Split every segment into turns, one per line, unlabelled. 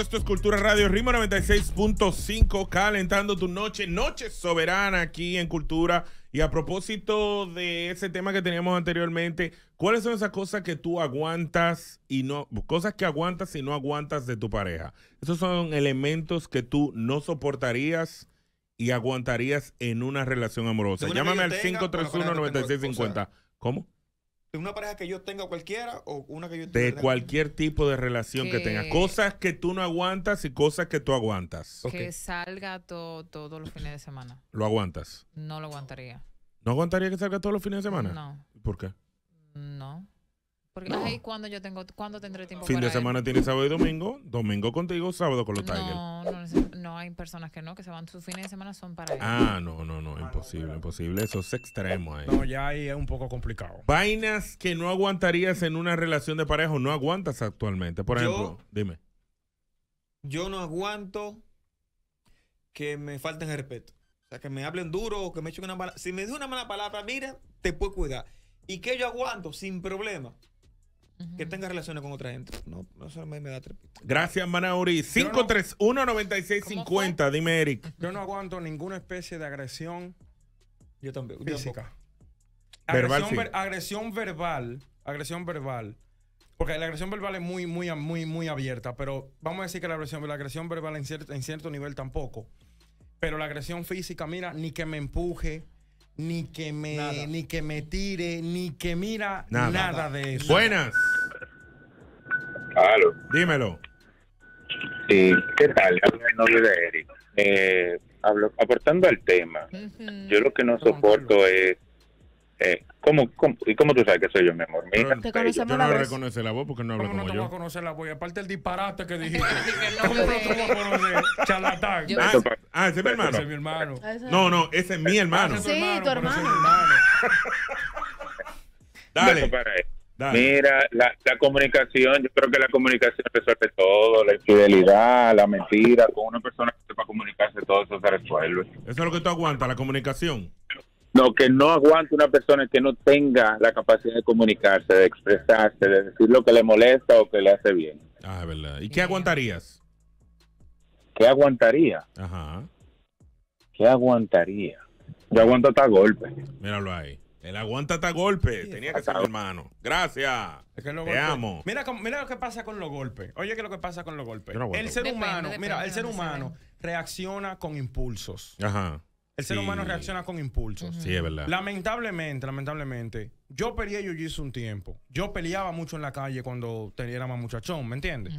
esto es Cultura Radio, Ritmo 96.5, calentando tu noche, noche soberana aquí en Cultura. Y a propósito de ese tema que teníamos anteriormente, ¿cuáles son esas cosas que tú aguantas y no, cosas que aguantas y no aguantas de tu pareja? Esos son elementos que tú no soportarías y aguantarías en una relación amorosa. Llámame al 531-9650. ¿Cómo?
una pareja que yo tenga
cualquiera o una que yo tenga. De cualquier
tipo de relación que, tenga. Cosas que tú no aguantas y cosas que tú aguantas. Que
salga todos los fines de semana.
¿Lo aguantas?
No lo aguantaría.
¿No aguantaría que salga todos los fines de semana? No. ¿Por qué?
No. Porque ahí yo tengo, cuando tendré tiempo? Fin de semana
tiene sábado y domingo, domingo contigo, sábado con los no,
No, no, hay personas que no, que se van, sus fines de semana son para ellos. Ah,
no, no, no, imposible, imposible, eso es extremo ahí. No,
ya ahí es un poco complicado.
Vainas que no aguantarías en una relación de pareja no aguantas actualmente, por ejemplo, dime.
Yo no aguanto que me falten el respeto. O sea, que me hablen duro o que me echen una mala... Si me dicen una mala palabra, mira, te puedo cuidar. ¿Y que yo aguanto sin problema?
que tenga relaciones con otra gente. No, eso me, me da trepito.
Gracias, Manauri. 531-9650, dime, Eric.
Yo no aguanto ninguna especie de agresión. Yo Física. Verbal, agresión, verbal. Agresión verbal. Porque la agresión verbal es muy, muy, muy, muy abierta, pero vamos a decir que la agresión, la agresión verbal en cierto, en cierto nivel tampoco. Pero la agresión física, mira, ni que me empuje, ni que me, ni que me tire, ni que mira nada, de eso.
Buenas. Dímelo. Sí, ¿qué tal? de Eric. Eh, aportando al tema, yo lo que no soporto es eh, ¿cómo, y cómo tú sabes que soy yo, mi amor? yo no reconoce la voz porque no habla como yo. no te voy a
conocer la voz? Aparte el disparate que dijiste. no Charlatán. Ah,
ah, ese es mi hermano. es mi
hermano. Ah, no,
no, ese es mi hermano.
Sí, tu hermano.
Dale. Mira, la, comunicación, yo creo que la comunicación resuelve todo, la infidelidad, la mentira, con una persona que sepa comunicarse, todo eso se resuelve. Eso es lo que tú aguantas, la comunicación. No, que no aguante una persona que no tenga la capacidad de comunicarse, de expresarse, de decir lo que le molesta o que le hace bien. Ah, es verdad. ¿Y qué aguantarías? ¿Qué aguantaría? Ajá. ¿Qué aguantaría? Yo aguanto hasta golpe. Míralo ahí. Él aguanta hasta golpe. Tenía que ser hermano. Gracias.
Te amo. Mira, mira lo que pasa con los golpes. Oye, que lo que pasa con los golpes. el ser humano, mira, el ser humano reacciona con impulsos. Ajá. El ser humano reacciona con impulsos. Sí, es verdad. Lamentablemente, lamentablemente, yo peleé yo hice un tiempo. Yo peleaba mucho en la calle cuando era más muchachón, ¿me entiendes?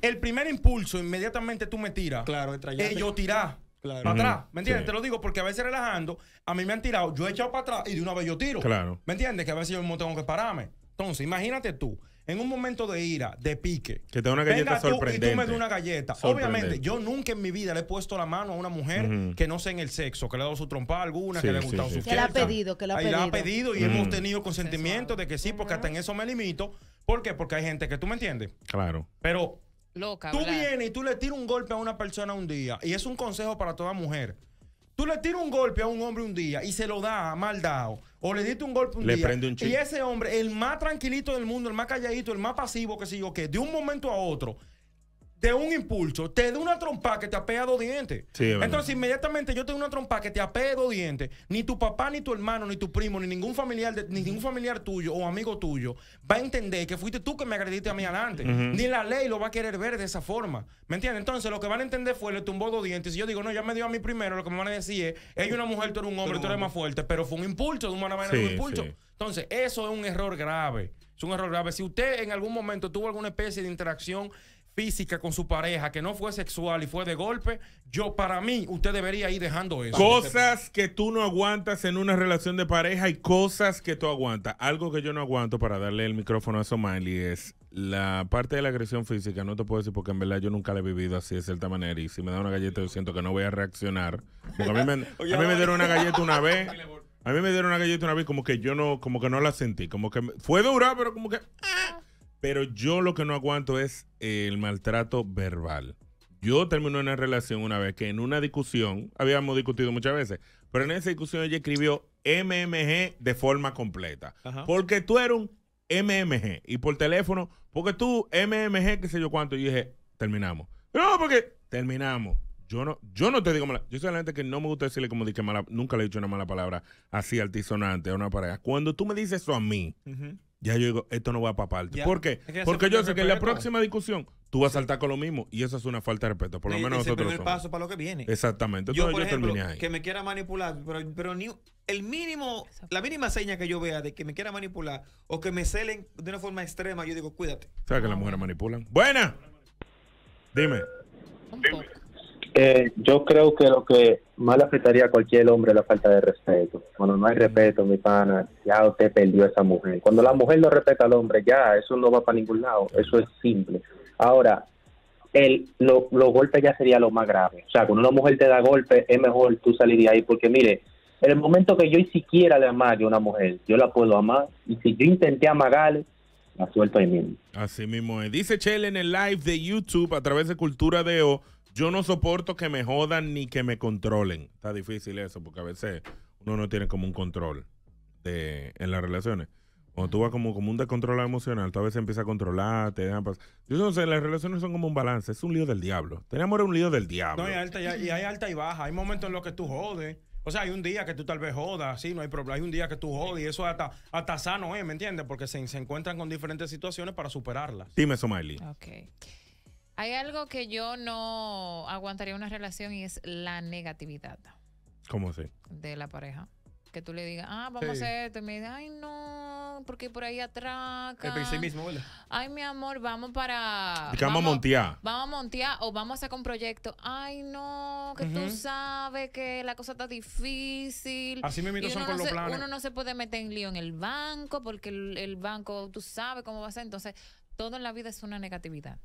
El primer impulso, inmediatamente tú me tiras. Claro, Y yo tirá.
Claro. Para atrás, ¿me entiendes?
Te lo digo porque a veces relajando, a mí me han tirado, yo he echado para atrás y de una vez yo tiro. Claro. ¿Me entiendes? Que a veces yo mismo tengo que pararme. Entonces, imagínate tú, en un momento de ira, de pique. Que te da una galleta venga tú Y tú me das una galleta. Obviamente, yo nunca en mi vida le he puesto la mano a una mujer que no sé en el sexo, que le ha dado su trompa alguna, que le ha gustado su sí. Que la ha pedido, que la ha pedido. la ha pedido y hemos tenido consentimiento de que sí, porque hasta en eso me limito. ¿Por qué? Porque hay gente que tú me entiendes. Claro. Pero Loca, tú vienes y tú le tiras un golpe a una persona un día. Y es un consejo para toda mujer. Tú le tiras un golpe a un hombre un día y se lo da mal dado. O le diste un golpe un día. y ese hombre, el más tranquilito del mundo, el más calladito, el más pasivo, que sé yo, que de un momento a otro, de un impulso, te da una trompa que te apea dos dientes. Entonces, inmediatamente yo te doy una trompa que te apea dos dientes, ni tu papá, ni tu hermano, ni tu primo, ni ningún familiar, ni ningún familiar tuyo o amigo tuyo va a entender que fuiste tú que me agrediste a mí adelante. Ni la ley lo va a querer ver de esa forma. ¿Me entiendes? Entonces, lo que van a entender fue, le tumbó dos dientes. Y yo digo, no, ya me dio a mí primero, lo que me van a decir es, ella es una mujer, tú eres un hombre, tú eres más fuerte, pero fue un impulso, de una manera un impulso. Entonces, eso es un error grave. Es un error grave. Si usted en algún momento tuvo alguna especie de interacción física con su pareja que no fue sexual y fue de golpe, yo para mí usted debería ir dejando eso. Cosas
que tú no aguantas en una relación de pareja y cosas que tú aguantas. Algo que yo no aguanto para darle el micrófono a Somali es la parte de la agresión física, no te puedo decir porque en verdad yo nunca la he vivido así de cierta manera y si me da una galleta yo siento que no voy a reaccionar. a mí me, dieron una galleta una vez. A mí me dieron una galleta una vez como que yo no como que no la sentí, como que fue dura, pero como que ah, pero yo lo que no aguanto es eh, el maltrato verbal. Yo terminé una relación una vez que en una discusión, habíamos discutido muchas veces, pero en esa discusión ella escribió MMG de forma completa. Porque tú eres un MMG. Y por teléfono, porque tú MMG, qué sé yo cuánto. Y yo dije, terminamos. No, porque terminamos. Yo no, yo no te digo mala. Yo soy la gente que no me gusta decirle como dije mala. Nunca le he dicho una mala palabra así altisonante a una pareja. Cuando tú me dices eso a mí, ya yo digo, esto no va para parte. ¿Por qué? Porque yo sé que en la próxima discusión tú vas a saltar con lo mismo y eso es una falta de respeto. Por lo menos nosotros. el primer paso para lo que viene. Exactamente. Entonces yo, ejemplo, terminé ahí.
Que me quiera manipular, pero, ni el mínimo, la mínima seña que yo vea de que me quiera manipular o que me celen de una forma extrema, yo digo, cuídate.
¿Sabes que las mujeres manipulan? Buena. Dime.
Eh, yo creo que lo que más le afectaría a cualquier hombre es la falta de respeto. Cuando no hay respeto, mi pana, ya usted perdió a esa mujer. Cuando la mujer no respeta al hombre, ya, eso no va para ningún lado. Eso es simple. Ahora, el, los golpes ya sería lo más grave. O sea, cuando una mujer te da golpe, es mejor tú salir de ahí. Porque mire, en el momento que yo ni siquiera le amaré a una mujer, yo la puedo amar. Y si yo intenté amagarle, la suelto ahí mismo.
Así mismo es. Dice Chele en el live de YouTube a través de Cultura de O, yo no soporto que me jodan ni que me controlen. Está difícil eso, porque a veces uno no tiene como un control en las relaciones. Cuando tú vas como, un descontrolado emocional, tú a veces empiezas a controlar, te dejan Yo no sé, las relaciones son como un balance, es un lío del diablo. Tenemos un lío del diablo. No, y,
alta, y, hay alta y baja. Hay momentos en los que tú jodes. O sea, hay un día que tú tal vez jodas, sí, no hay problema. Hay un día que tú jodes y eso hasta, hasta sano ¿me entiendes? Porque se, encuentran con diferentes situaciones para superarlas. Dime eso, Miley. Ok.
Hay algo que yo no aguantaría una relación y es la negatividad. ¿Cómo así? De la pareja. Que tú le digas, ah, vamos a hacer esto. Y me dice, ay, no, porque por ahí atraca. El pesimismo, Ay, mi amor, vamos para. Vamos, a montear. Vamos a montear o vamos a sacar un proyecto. Ay, no, que tú sabes que la cosa está difícil. Así me son con los planes. Uno no se puede meter en lío en el banco porque el banco, tú sabes cómo va a ser. Entonces, todo en la vida es una negatividad.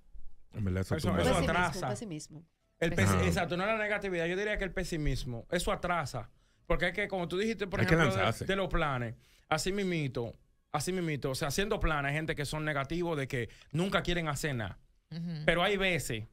En verdad, eso,
atrasa. Pesimismo, el pesimismo. Exacto, no la negatividad. Yo diría que el pesimismo. Eso atrasa. Porque es que, como tú dijiste, por ejemplo, de, los planes, así mimito, así mimito, o sea, haciendo planes, gente que son negativos de que nunca quieren hacer nada. Pero hay veces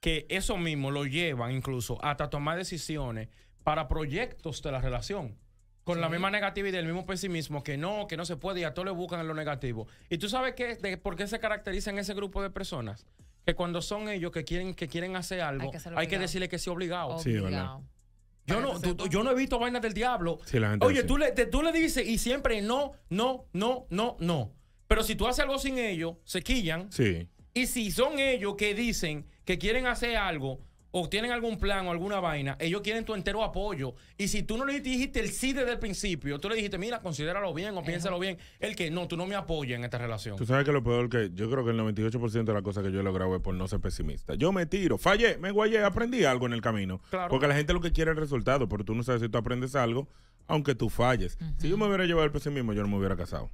que eso mismo lo llevan incluso hasta tomar decisiones para proyectos de la relación. Con la misma negatividad, el mismo pesimismo, que no, que no se puede y a todos le buscan en lo negativo. ¿Y tú sabes qué, por qué se caracterizan ese grupo de personas? que cuando son ellos que quieren, que quieren hacer algo, hay que, decirle que sí obligado.
Yo
no, yo no he visto vainas del diablo. Oye, tú le, tú le dices y siempre no, no, no, no, no. Pero si tú haces algo sin ellos, se quillan. Sí. Y si son ellos que dicen que quieren hacer algo, o tienen algún plan o alguna vaina, ellos quieren tu entero apoyo. Y si tú no le dijiste el sí desde el principio, tú le dijiste, mira, considéralo bien o piénsalo bien, el que no, tú no me apoyas en esta relación. Tú sabes
que lo peor que yo creo que el 98% de las cosas que yo he es por no ser pesimista. Yo me tiro, fallé, me guayé, aprendí algo en el camino. Porque la gente lo que quiere es el resultado, pero tú no sabes si tú aprendes algo, aunque tú falles. Si yo me hubiera llevado el pesimismo, yo no me hubiera casado.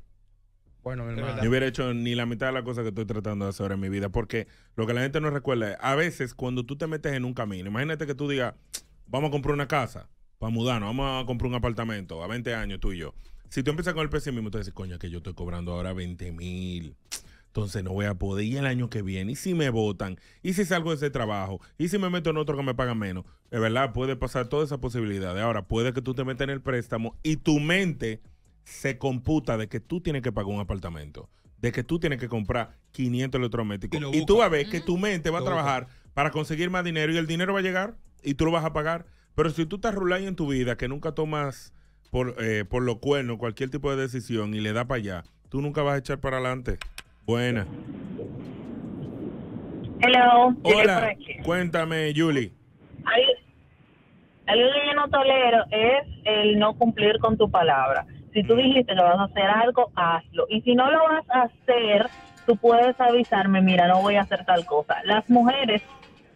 Bueno, hubiera hecho ni la mitad de las cosas que estoy tratando de hacer en mi vida. Porque lo que la gente no recuerda es, a veces cuando tú te metes en un camino, imagínate que tú digas, vamos a comprar una casa para mudarnos, vamos a comprar un apartamento a 20 años tú y yo. Si tú empiezas con el pesimismo, tú dices, coño, que yo estoy cobrando ahora 20 mil. Entonces no voy a poder. Y el año que viene, y si me votan, y si salgo de ese trabajo, y si me meto en otro que me paga menos. Es verdad, puede pasar toda esa posibilidad. Ahora, puede que tú te metas en el préstamo y tu mente se computa de que tú tienes que pagar un apartamento, de que tú tienes que comprar 500 electrodomésticos. Y, tú vas a ver que tu mente va a trabajar para conseguir más dinero y el dinero va a llegar y tú lo vas a pagar. Pero si tú estás rulando en tu vida, que nunca tomas por, eh, por lo cuerno cualquier tipo de decisión y le da para allá, tú nunca vas a echar para adelante. Buena. Hola. Cuéntame, Julie.
Algo que no tolero es el no cumplir con tu palabra. Si tú dijiste que vas a hacer algo, hazlo. Y si no lo vas a hacer, tú puedes avisarme, mira, no voy a hacer tal cosa. Las mujeres,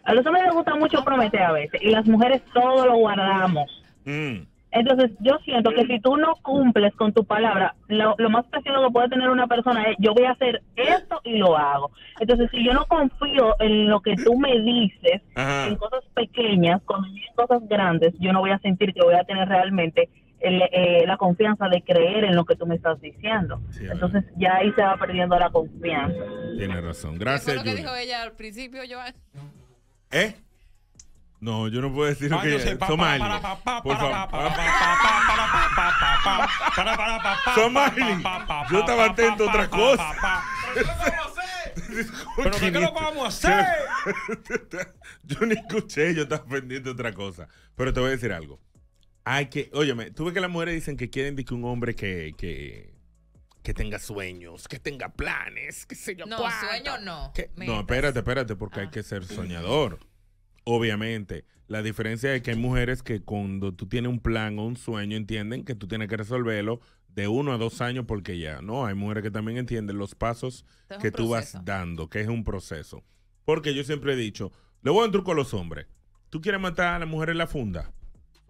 a los hombres les gusta mucho prometer a veces, y las mujeres todo lo guardamos. Mm. Entonces, yo siento que mm. si tú no cumples con tu palabra, lo, más precioso que puede tener una persona es: yo voy a hacer esto y lo hago. Entonces, si yo no confío en lo que tú me dices, en cosas pequeñas, con en cosas grandes, yo no voy a sentir que voy a tener realmente la confianza de creer en lo que tú me estás diciendo. Entonces ya ahí se va perdiendo la
confianza.
Tiene razón. Gracias. lo dijo
ella al principio, Joan?
¿Eh? No, yo no puedo decir lo que Somali. Por favor. Somali. Yo estaba atento a otra cosa. ¿Pero qué lo vamos a hacer? Yo ni escuché, yo estaba aprendiendo otra cosa. Pero te voy a decir algo. Hay que, óyeme, tú ves que las mujeres dicen que quieren que un hombre que, que, tenga sueños, que tenga planes,
que se yo. No, sueño, no. no,
espérate, espérate, porque hay ah. que ser soñador. Obviamente. La diferencia es que hay mujeres que cuando tú tienes un plan o un sueño entienden que tú tienes que resolverlo de uno a dos años porque ya, ¿no? Hay mujeres que también entienden los pasos que tú vas dando, que es un proceso. Porque yo siempre he dicho, le voy a un truco a los hombres. ¿Tú quieres matar a las mujeres en la funda?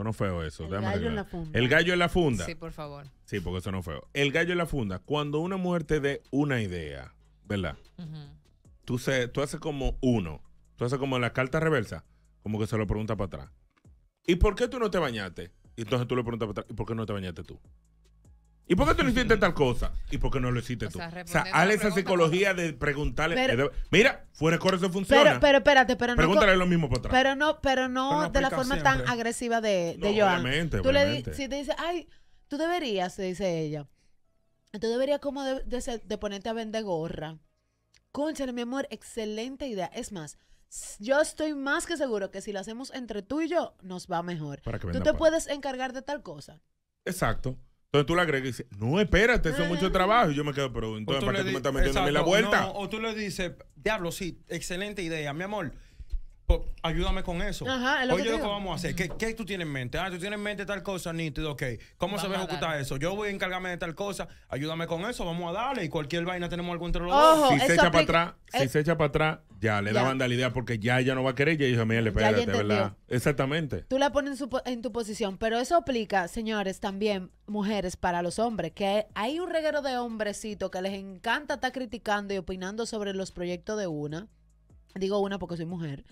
no feo eso. El gallo en la funda. El gallo en la funda. Sí, por favor. Sí, porque eso no es feo. El gallo en la funda. Cuando una mujer te dé una idea, ¿verdad? tú, se, tú haces como uno. Tú haces como la carta reversa. Como que se lo pregunta para atrás. ¿Y por qué tú no te bañaste? Y entonces tú le preguntas para atrás. ¿Y por qué no te bañaste tú? ¿Y por qué tú no hiciste tal cosa? ¿Y por qué no lo hiciste tú? o sea, hale esa psicología de preguntarle. mira, fuera de eso funciona. Pero, pero
espérate, pero no. Pregúntale lo
mismo para atrás. Pero
no, pero no, de la forma tan agresiva de, de no, Joan. Obviamente, si te dice, ay, tú deberías, dice ella. Tú deberías como de, ponerte a vender gorra. Cónchale, mi amor, excelente idea. Es más, yo estoy más que seguro que si lo hacemos entre tú y yo, nos va mejor. Para que tú te puedes encargar de tal cosa.
Exacto. Entonces tú la crees y dices, no, espérate, eso es mucho trabajo. Y yo me quedo, pero entonces, ¿para que tú me estás metiendo en la vuelta?
o tú le dices, diablo, sí, excelente idea, mi amor pues, ayúdame con eso. Ajá, lo que vamos a hacer. ¿Qué, ¿Qué, tú tienes en mente? Ah, tú tienes en mente tal cosa, nítido, ok. ¿Cómo se va a ejecutar eso? Yo voy a encargarme de tal cosa, ayúdame con eso, vamos a darle y cualquier vaina tenemos algo entre los Si se echa para atrás,
si se echa para atrás, ya le da idea porque ya ella no va a querer. Ya dijo, mira, espérate, ¿verdad? Exactamente.
Tú la pones en, tu posición, pero eso aplica, señores, también mujeres para los hombres, que hay un reguero de hombrecito que les encanta estar criticando y opinando sobre los proyectos de una. Digo una porque soy mujer.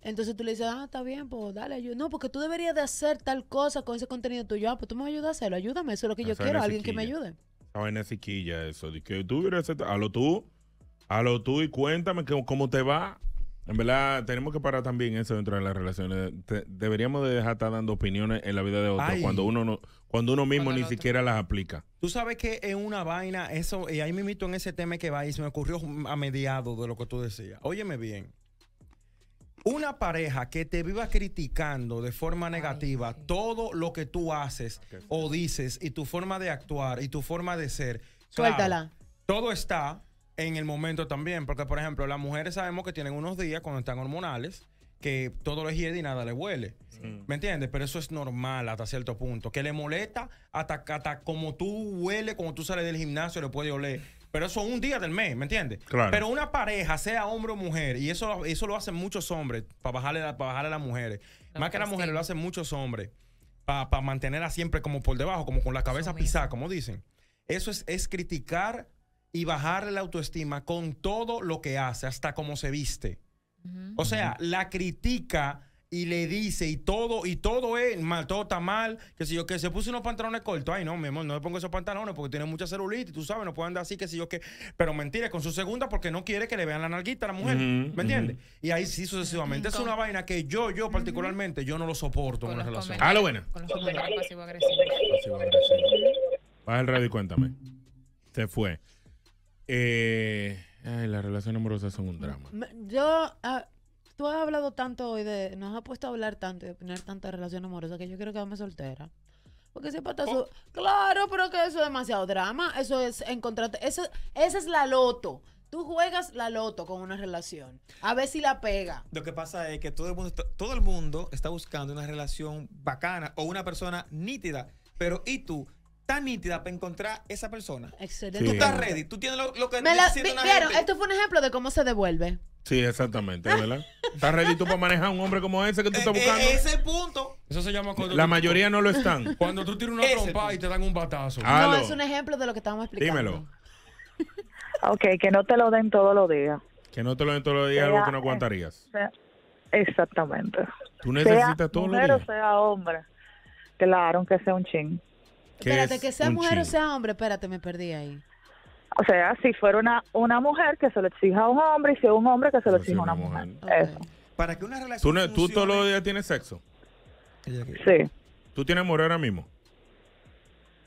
Entonces tú le dices, ah, está bien, pues dale, yo, no, porque tú deberías de hacer tal cosa con ese contenido tuyo. Ah, pues tú me ayudas a hacerlo, ayúdame, eso es lo que yo quiero, alguien que me ayude.
Esa vaina sequilla, eso, que tú a lo tú, a tú y cuéntame cómo te va. En verdad, tenemos que parar también eso dentro de las relaciones. deberíamos de dejar estar dando opiniones en la vida de otros cuando uno no, cuando uno mismo ni siquiera las aplica.
Tú sabes que es una vaina, eso, y ahí me invito en ese tema que va y se me ocurrió a mediado de lo que tú decías. Óyeme bien. Una pareja que te viva criticando de forma negativa todo lo que tú haces o dices y tu forma de actuar y tu forma de ser. Suéltala. todo está en el momento también, porque por ejemplo, las mujeres sabemos que tienen unos días cuando están hormonales que todo lo hiede y nada le huele. ¿Me entiendes? Pero eso es normal hasta cierto punto. Que le molesta hasta, como tú hueles, como tú sales del gimnasio, le puede oler pero eso un día del mes, ¿me entiendes? Claro. Pero una pareja, sea hombre o mujer, y eso, eso lo hacen muchos hombres, para bajarle, para bajarle a las mujeres, más que las mujeres lo hacen muchos hombres, para, mantenerla siempre como por debajo, como con la cabeza pisada, como dicen. Eso es, es criticar y bajarle la autoestima con todo lo que hace, hasta cómo se viste. O sea, la critica y le dice y todo, y todo es mal, todo está mal, que si yo que se puso unos pantalones cortos, ay no, mi amor, no le pongo esos pantalones porque tiene mucha celulitis, tú sabes, no puede andar así, que si yo que, pero mentira, con su segunda porque no quiere que le vean la nalguita a la mujer, ¿me entiendes? Y ahí sí sucesivamente, es una vaina que yo, yo particularmente, yo no lo soporto en una relación.
Ah, lo bueno. Con Pasivo agresivo.
el radio y cuéntame. Se fue. Eh, ay, las relaciones amorosas son un
drama. Yo... Ah, tú has hablado tanto hoy de, nos has puesto a hablar tanto y tener tener tanta relación amorosa que yo quiero quedarme soltera. Porque ese patazo. Oh. Claro, pero que eso es demasiado drama. Eso es encontrarte. Eso, esa es la loto. Tú juegas la loto con una relación. A ver si la pega.
Lo que pasa es que todo el mundo está, buscando una relación bacana o una persona nítida. Pero ¿y tú? tan nítida para encontrar esa persona. Excelente. Tú estás ready, tú tienes lo, que Me la, esto
fue un ejemplo de cómo se devuelve.
Sí, exactamente, ¿verdad? ¿Estás ready tú para manejar a un hombre
como ese que tú eh, estás eh, buscando? En ese punto. Eso se llama La mayoría no lo están. Cuando tú tiras una trompa y te dan un batazo. Ah, no, es un
ejemplo de lo que estamos explicando. Dímelo. ok, que no te lo den todos los días.
Que no te lo den todos los días, algo que no aguantarías.
Eh, exactamente.
Tú necesitas sea todos mujer los O
sea hombre. Claro, aunque sea un ching Espérate, que sea mujer o sea hombre, espérate, me perdí ahí. O sea, si fuera una, una mujer que se lo exija a un hombre y si es un hombre que se lo exija a una, mujer.
Para que una relación. ¿Tú,
todos los días tienes sexo?
Sí.
¿Tú tienes amor ahora mismo?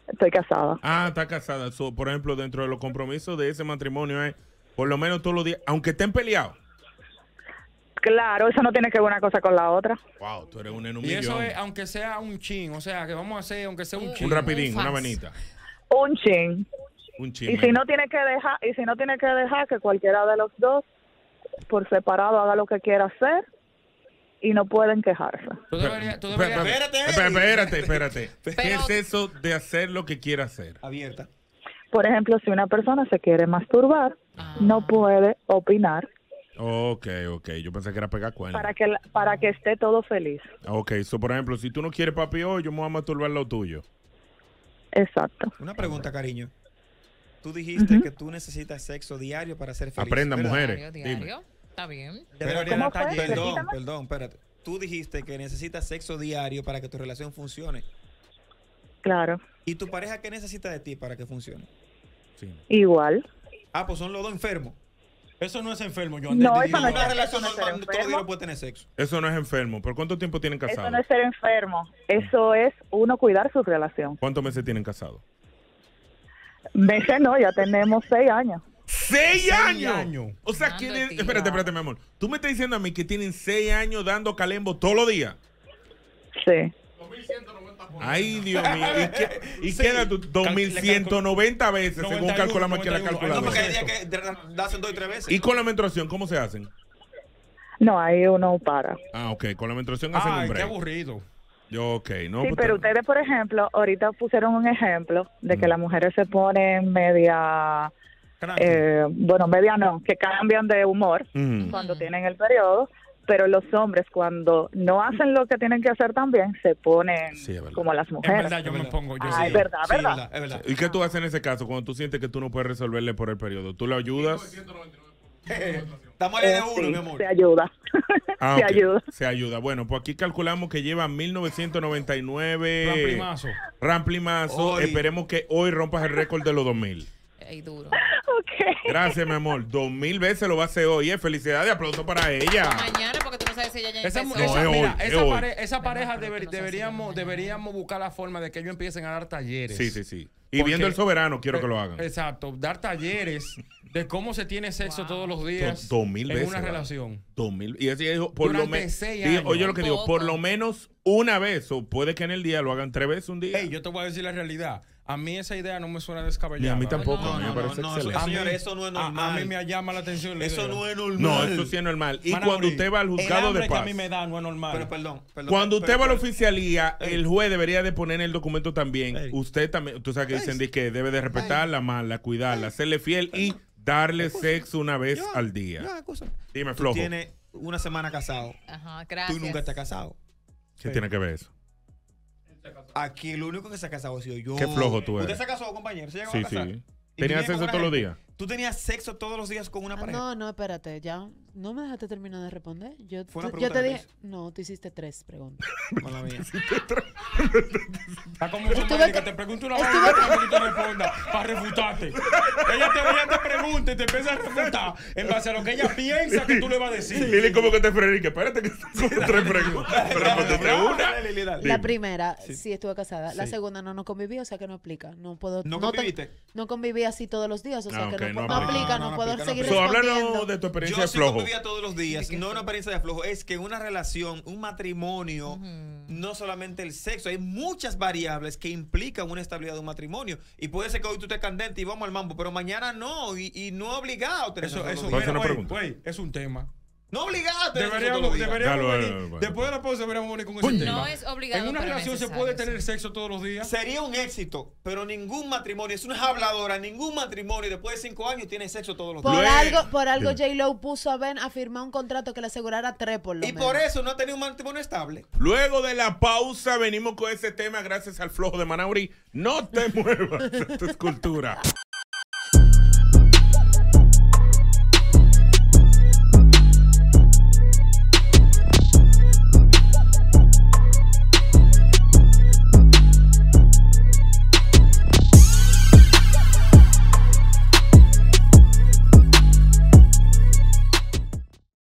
Estoy casada.
Ah, está casada. por ejemplo, dentro de los compromisos de ese matrimonio es por lo menos todos los
días, aunque estén peleados.
Claro, eso no tiene que ver una cosa con la otra.
Wow, tú eres un enumerado. Y eso es, aunque sea un chin, o sea, que vamos a hacer, aunque sea un chin. Un rapidín,
una venita.
Un chin. Y si no tiene que dejar, y si no tiene que dejar que cualquiera de los dos por separado haga lo que quiera hacer y no pueden quejarse.
Espérate, espérate, ¿Qué es eso de hacer lo que quiera hacer? Abierta.
Por ejemplo, si una persona se quiere masturbar, ah. no puede opinar.
Ok, ok. Yo pensé que era pegar cuernos.
Para que, para que esté todo feliz.
Ok, eso por ejemplo, si tú no quieres papi hoy, yo me voy a masturbar lo tuyo.
Exacto. Una pregunta, cariño. Tú dijiste que tú necesitas sexo diario para ser feliz. Aprenda, mujeres. Está bien. Pero, Perdón, perdón, espérate. Tú dijiste que necesitas sexo diario para que tu relación funcione. Claro. ¿Y tu pareja qué necesita de ti para que funcione? Sí. Igual. Ah, pues son los dos enfermos. Eso no es enfermo, yo. No, eso no es, relación eso no es todo enfermo. puede tener sexo.
Eso no es enfermo. ¿Por cuánto tiempo tienen casado? Eso no es
ser enfermo. Eso es uno cuidar su relación. ¿Cuántos meses tienen casado? Veces no, ya tenemos seis años.
¡Seis,
años! O sea, ¿quién es? espérate, espérate, mi amor. Tú me estás diciendo a mí que tienen seis años dando calembo todos los días. Sí. 2190 Ay, Dios mío. ¿Y, qué, y sí. ciento 2190 veces, según calculamos que la calculadora No, porque hay días que dos y tres veces. ¿Y con la menstruación cómo se hacen?
No, ahí uno para.
Ah, ok. Con la menstruación hacen un break. qué aburrido. Ok, no. Sí, pues pero
ustedes, por ejemplo, ahorita pusieron un ejemplo de que las mujeres se ponen media. Eh, bueno, media no, que cambian de humor cuando tienen el periodo, pero los hombres cuando no hacen lo que tienen que hacer también se ponen como las mujeres. Es verdad,
yo me pongo. Ah, es verdad,
Es verdad. ¿Y qué tú haces en ese caso cuando tú sientes que tú no puedes resolverle por el periodo? ¿Tú le ayudas?
Estamos ahí de eh, uno, mi amor. Se ah, ayuda.
se ayuda. Bueno, pues aquí calculamos que lleva 1999. Ramplimazo. Ramplimazo. Esperemos que hoy rompas el récord de los 2000. mil Gracias, mi amor. Dos mil veces lo va a hacer hoy. Eh, felicidades, aplauso para ella esa, esa, pareja deberíamos, deberíamos
buscar la forma de que ellos empiecen a dar talleres. Sí, sí,
sí. Y viendo el soberano, quiero que lo eh, hagan.
Exacto, dar talleres de cómo se tiene sexo todos los días dos mil en una relación.
Dos mil. Y así dijo, por lo menos. Oye, lo que digo, por lo menos una vez, o puede que en el día lo hagan tres veces un día. Ey, yo te voy a decir la realidad.
A mí esa idea no me suena descabellada. Y a mí tampoco, a mí me parece excelente. eso no es normal. A, mí me llama la atención. eso no es normal. No, eso sí es normal. Y cuando usted va al juzgado de paz. que a mí me da no es
normal. Pero perdón. perdón cuando
usted va a la oficialía, el juez debería de poner en el documento también. Usted también, tú sabes que dicen que debe de respetarla, amarla, cuidarla, serle fiel y darle sexo una vez al día. Dime, flojo. Tiene
una semana casado. Ajá, gracias. Tú nunca estás casado.
¿Qué tiene que ver eso?
Aquí lo único que se ha casado ha sido yo. Qué flojo tú eres. ¿Usted se casó, compañero? ¿Se sí, a casar? Sí. ¿Tenías sexo todos los días? ¿Tú tenías sexo todos los días con una ah, pareja? No,
no, espérate, ya. No me dejaste terminar de responder. Yo, te dije, no, tú
hiciste tres preguntas. Con la mía. Está
como un que- te pregunto
una hora y te responda para refutarte. Ella te, ella te pregunta y te empieza a refutar en base a lo que ella piensa que tú le vas a decir.
Lili, ¿cómo que te frené? espérate que
son tres
preguntas. Pero una. La primera, sí. estuve casada. La segunda, no, no conviví, o sea que no aplica. No puedo. ¿No conviviste? no conviví así todos los días, o sea ah, que no, aplica. no, puedo seguir
de tu experiencia de flojo
todos los días, no una apariencia de aflojo, es que una relación, un matrimonio, no solamente el sexo, hay muchas variables que implican una estabilidad de un matrimonio. Y puede ser que hoy tú estés candente y vamos al mambo, pero mañana no, y, no obligado.
Eso, es un tema.
No obligate. Después de la pausa
deberíamos venir con ese No es obligado. En una relación se puede tener sexo todos los días. Sería un éxito,
pero ningún matrimonio, es una habladora, ningún matrimonio después de cinco años tiene sexo todos los días.
por algo J. Lo puso a Ben a firmar un contrato que le asegurara tres por lo Y por
eso no ha tenido un matrimonio estable.
Luego de la pausa venimos con ese tema gracias al flojo de Manauri. No te muevas, tu escultura.